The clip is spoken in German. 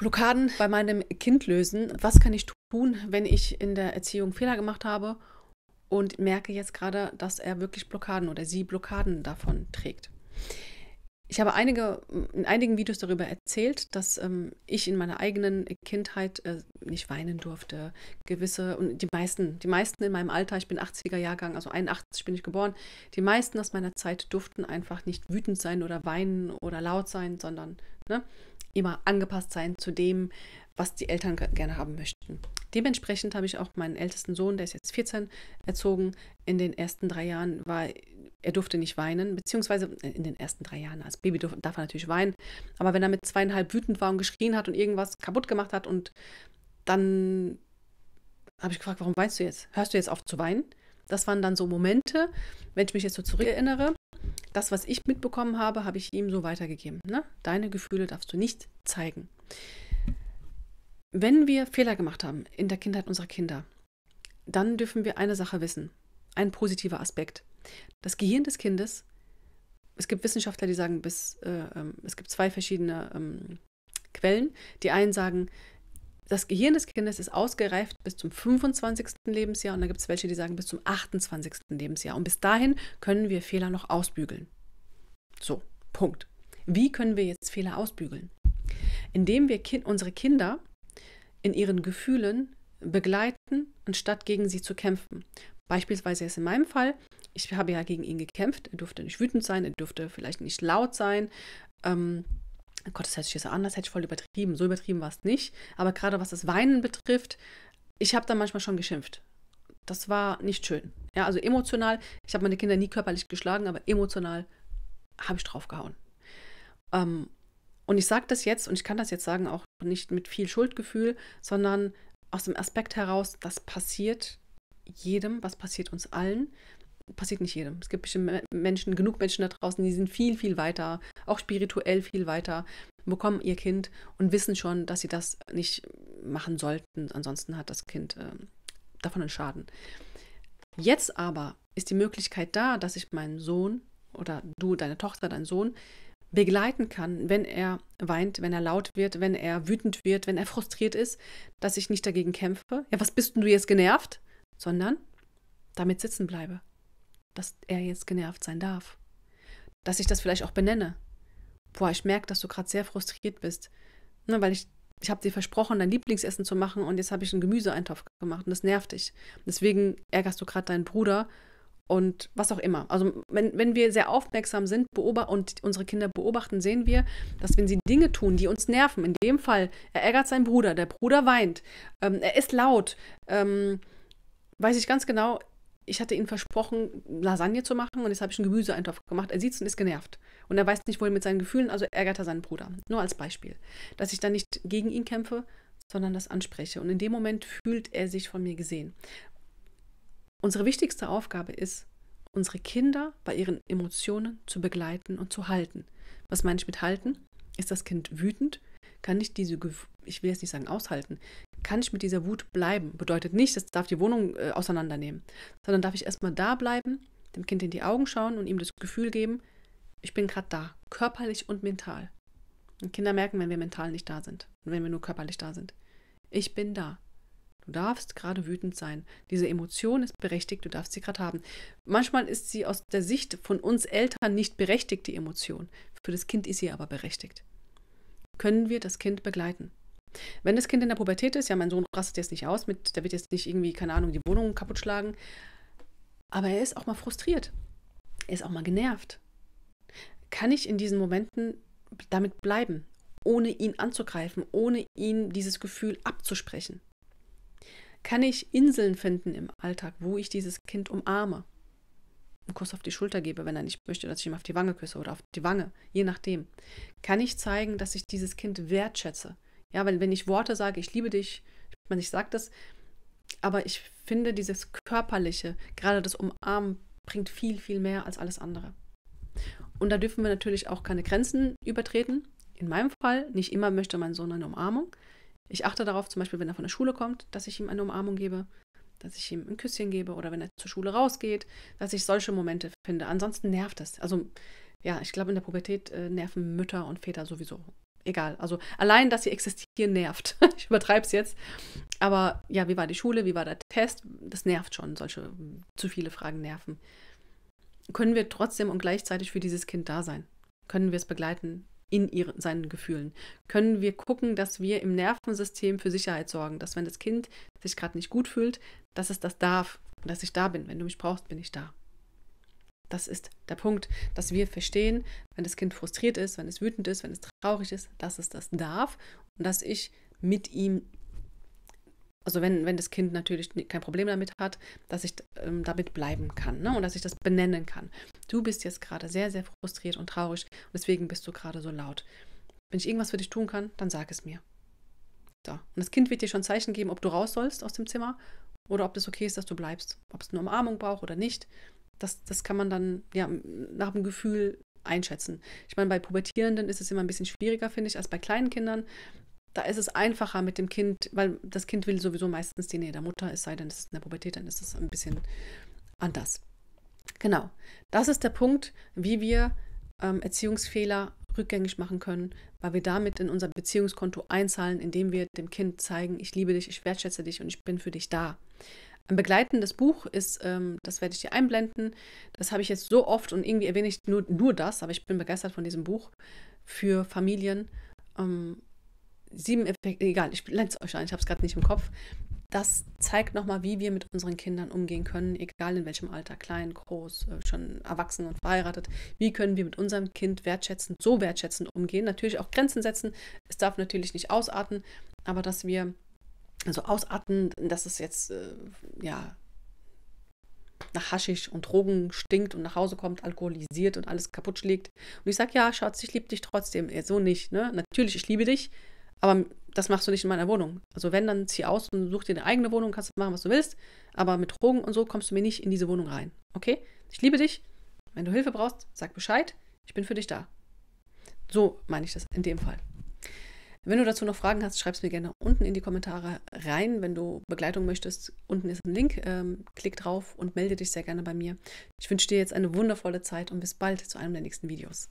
Blockaden bei meinem Kind lösen. Was kann ich tun, wenn ich in der Erziehung Fehler gemacht habe und merke jetzt gerade, dass er wirklich Blockaden oder sie Blockaden davon trägt? Ich habe einige, in einigen Videos darüber erzählt, dass ähm, ich in meiner eigenen Kindheit äh, nicht weinen durfte. Gewisse, und die meisten, die meisten in meinem Alter, ich bin 80er Jahrgang, also 81 bin ich geboren, die meisten aus meiner Zeit durften einfach nicht wütend sein oder weinen oder laut sein, sondern ne, immer angepasst sein zu dem, was die Eltern gerne haben möchten. Dementsprechend habe ich auch meinen ältesten Sohn, der ist jetzt 14, erzogen. In den ersten drei Jahren war er durfte nicht weinen, beziehungsweise äh, in den ersten drei Jahren als Baby darf, darf er natürlich weinen. Aber wenn er mit zweieinhalb wütend war und geschrien hat und irgendwas kaputt gemacht hat und dann habe ich gefragt, warum weinst du jetzt? Hörst du jetzt auf zu weinen? Das waren dann so Momente, wenn ich mich jetzt so zurückerinnere, das, was ich mitbekommen habe, habe ich ihm so weitergegeben. Ne? Deine Gefühle darfst du nicht zeigen. Wenn wir Fehler gemacht haben in der Kindheit unserer Kinder, dann dürfen wir eine Sache wissen, ein positiver Aspekt. Das Gehirn des Kindes, es gibt Wissenschaftler, die sagen, bis, äh, ähm, es gibt zwei verschiedene ähm, Quellen. Die einen sagen, das Gehirn des Kindes ist ausgereift bis zum 25. Lebensjahr und da gibt es welche, die sagen bis zum 28. Lebensjahr. Und bis dahin können wir Fehler noch ausbügeln. So, Punkt. Wie können wir jetzt Fehler ausbügeln? Indem wir kind unsere Kinder in ihren Gefühlen begleiten, anstatt gegen sie zu kämpfen. Beispielsweise ist in meinem Fall, ich habe ja gegen ihn gekämpft, er durfte nicht wütend sein, er durfte vielleicht nicht laut sein. Ähm, oh Gott, das hört sich jetzt an, hätte ich voll übertrieben. So übertrieben war es nicht. Aber gerade was das Weinen betrifft, ich habe da manchmal schon geschimpft. Das war nicht schön. Ja, also emotional, ich habe meine Kinder nie körperlich geschlagen, aber emotional habe ich draufgehauen. Ähm, und ich sage das jetzt, und ich kann das jetzt sagen, auch nicht mit viel Schuldgefühl, sondern aus dem Aspekt heraus, das passiert jedem, was passiert uns allen passiert nicht jedem. Es gibt bestimmt Menschen, genug Menschen da draußen, die sind viel, viel weiter, auch spirituell viel weiter, bekommen ihr Kind und wissen schon, dass sie das nicht machen sollten. Ansonsten hat das Kind äh, davon einen Schaden. Jetzt aber ist die Möglichkeit da, dass ich meinen Sohn oder du, deine Tochter, deinen Sohn begleiten kann, wenn er weint, wenn er laut wird, wenn er wütend wird, wenn er frustriert ist, dass ich nicht dagegen kämpfe. Ja, was bist denn du jetzt genervt? Sondern damit sitzen bleibe dass er jetzt genervt sein darf. Dass ich das vielleicht auch benenne. Boah, ich merke, dass du gerade sehr frustriert bist. Ne, weil ich, ich habe dir versprochen, dein Lieblingsessen zu machen und jetzt habe ich einen Gemüseeintopf gemacht und das nervt dich. Deswegen ärgerst du gerade deinen Bruder und was auch immer. Also wenn, wenn wir sehr aufmerksam sind und unsere Kinder beobachten, sehen wir, dass wenn sie Dinge tun, die uns nerven, in dem Fall, er ärgert seinen Bruder, der Bruder weint, ähm, er ist laut, ähm, weiß ich ganz genau, ich hatte ihm versprochen, Lasagne zu machen und jetzt habe ich einen Gemüseeintopf gemacht. Er sieht es und ist genervt. Und er weiß nicht wohl mit seinen Gefühlen, also ärgert er seinen Bruder. Nur als Beispiel. Dass ich dann nicht gegen ihn kämpfe, sondern das anspreche. Und in dem Moment fühlt er sich von mir gesehen. Unsere wichtigste Aufgabe ist, unsere Kinder bei ihren Emotionen zu begleiten und zu halten. Was meine ich mit halten? Ist das Kind wütend? Kann ich diese, ich will jetzt nicht sagen aushalten, kann ich mit dieser Wut bleiben. Bedeutet nicht, das darf die Wohnung äh, auseinandernehmen, sondern darf ich erstmal da bleiben, dem Kind in die Augen schauen und ihm das Gefühl geben, ich bin gerade da, körperlich und mental. Und Kinder merken, wenn wir mental nicht da sind und wenn wir nur körperlich da sind. Ich bin da. Du darfst gerade wütend sein. Diese Emotion ist berechtigt, du darfst sie gerade haben. Manchmal ist sie aus der Sicht von uns Eltern nicht berechtigt, die Emotion. Für das Kind ist sie aber berechtigt. Können wir das Kind begleiten? Wenn das Kind in der Pubertät ist, ja, mein Sohn rastet jetzt nicht aus, mit, der wird jetzt nicht irgendwie, keine Ahnung, die Wohnung kaputt schlagen. Aber er ist auch mal frustriert. Er ist auch mal genervt. Kann ich in diesen Momenten damit bleiben, ohne ihn anzugreifen, ohne ihm dieses Gefühl abzusprechen? Kann ich Inseln finden im Alltag, wo ich dieses Kind umarme? Einen Kuss auf die Schulter gebe, wenn er nicht möchte, dass ich ihm auf die Wange küsse oder auf die Wange, je nachdem. Kann ich zeigen, dass ich dieses Kind wertschätze, ja, wenn, wenn ich Worte sage, ich liebe dich, ich meine, ich sage das, aber ich finde dieses Körperliche, gerade das Umarmen, bringt viel, viel mehr als alles andere. Und da dürfen wir natürlich auch keine Grenzen übertreten. In meinem Fall, nicht immer möchte mein Sohn eine Umarmung. Ich achte darauf, zum Beispiel, wenn er von der Schule kommt, dass ich ihm eine Umarmung gebe, dass ich ihm ein Küsschen gebe oder wenn er zur Schule rausgeht, dass ich solche Momente finde. Ansonsten nervt es. Also ja, ich glaube, in der Pubertät äh, nerven Mütter und Väter sowieso egal. Also allein, dass sie existieren, nervt. ich übertreibe es jetzt. Aber ja, wie war die Schule? Wie war der Test? Das nervt schon. Solche zu viele Fragen nerven. Können wir trotzdem und gleichzeitig für dieses Kind da sein? Können wir es begleiten in ihren, seinen Gefühlen? Können wir gucken, dass wir im Nervensystem für Sicherheit sorgen? Dass wenn das Kind sich gerade nicht gut fühlt, dass es das darf und dass ich da bin. Wenn du mich brauchst, bin ich da. Das ist der Punkt, dass wir verstehen, wenn das Kind frustriert ist, wenn es wütend ist, wenn es traurig ist, dass es das darf und dass ich mit ihm, also wenn, wenn das Kind natürlich kein Problem damit hat, dass ich ähm, damit bleiben kann ne? und dass ich das benennen kann. Du bist jetzt gerade sehr, sehr frustriert und traurig und deswegen bist du gerade so laut. Wenn ich irgendwas für dich tun kann, dann sag es mir. So. Und das Kind wird dir schon Zeichen geben, ob du raus sollst aus dem Zimmer oder ob das okay ist, dass du bleibst. Ob es eine Umarmung braucht oder nicht das, das kann man dann ja, nach dem Gefühl einschätzen. Ich meine, bei Pubertierenden ist es immer ein bisschen schwieriger, finde ich, als bei kleinen Kindern. Da ist es einfacher mit dem Kind, weil das Kind will sowieso meistens die Nähe der Mutter, es sei denn, es ist in der Pubertät, dann ist es ein bisschen anders. Genau, das ist der Punkt, wie wir ähm, Erziehungsfehler rückgängig machen können, weil wir damit in unser Beziehungskonto einzahlen, indem wir dem Kind zeigen, ich liebe dich, ich wertschätze dich und ich bin für dich da. Ein begleitendes Buch ist, ähm, das werde ich dir einblenden. Das habe ich jetzt so oft und irgendwie erwähne ich nur, nur das, aber ich bin begeistert von diesem Buch für Familien. Ähm, sieben Effekte, egal, ich blende es euch ein, ich habe es gerade nicht im Kopf. Das zeigt nochmal, wie wir mit unseren Kindern umgehen können, egal in welchem Alter, klein, groß, äh, schon erwachsen und verheiratet. Wie können wir mit unserem Kind wertschätzend, so wertschätzend umgehen? Natürlich auch Grenzen setzen. Es darf natürlich nicht ausarten, aber dass wir also ausatmen, dass es jetzt äh, ja nach Haschisch und Drogen stinkt und nach Hause kommt, alkoholisiert und alles kaputt schlägt. Und ich sage, ja, Schatz, ich liebe dich trotzdem. Ja, äh, so nicht, ne? Natürlich, ich liebe dich, aber das machst du nicht in meiner Wohnung. Also wenn, dann zieh aus und such dir eine eigene Wohnung, kannst du machen, was du willst. Aber mit Drogen und so kommst du mir nicht in diese Wohnung rein. Okay? Ich liebe dich. Wenn du Hilfe brauchst, sag Bescheid. Ich bin für dich da. So meine ich das in dem Fall. Wenn du dazu noch Fragen hast, schreib es mir gerne unten in die Kommentare rein. Wenn du Begleitung möchtest, unten ist ein Link. Ähm, klick drauf und melde dich sehr gerne bei mir. Ich wünsche dir jetzt eine wundervolle Zeit und bis bald zu einem der nächsten Videos.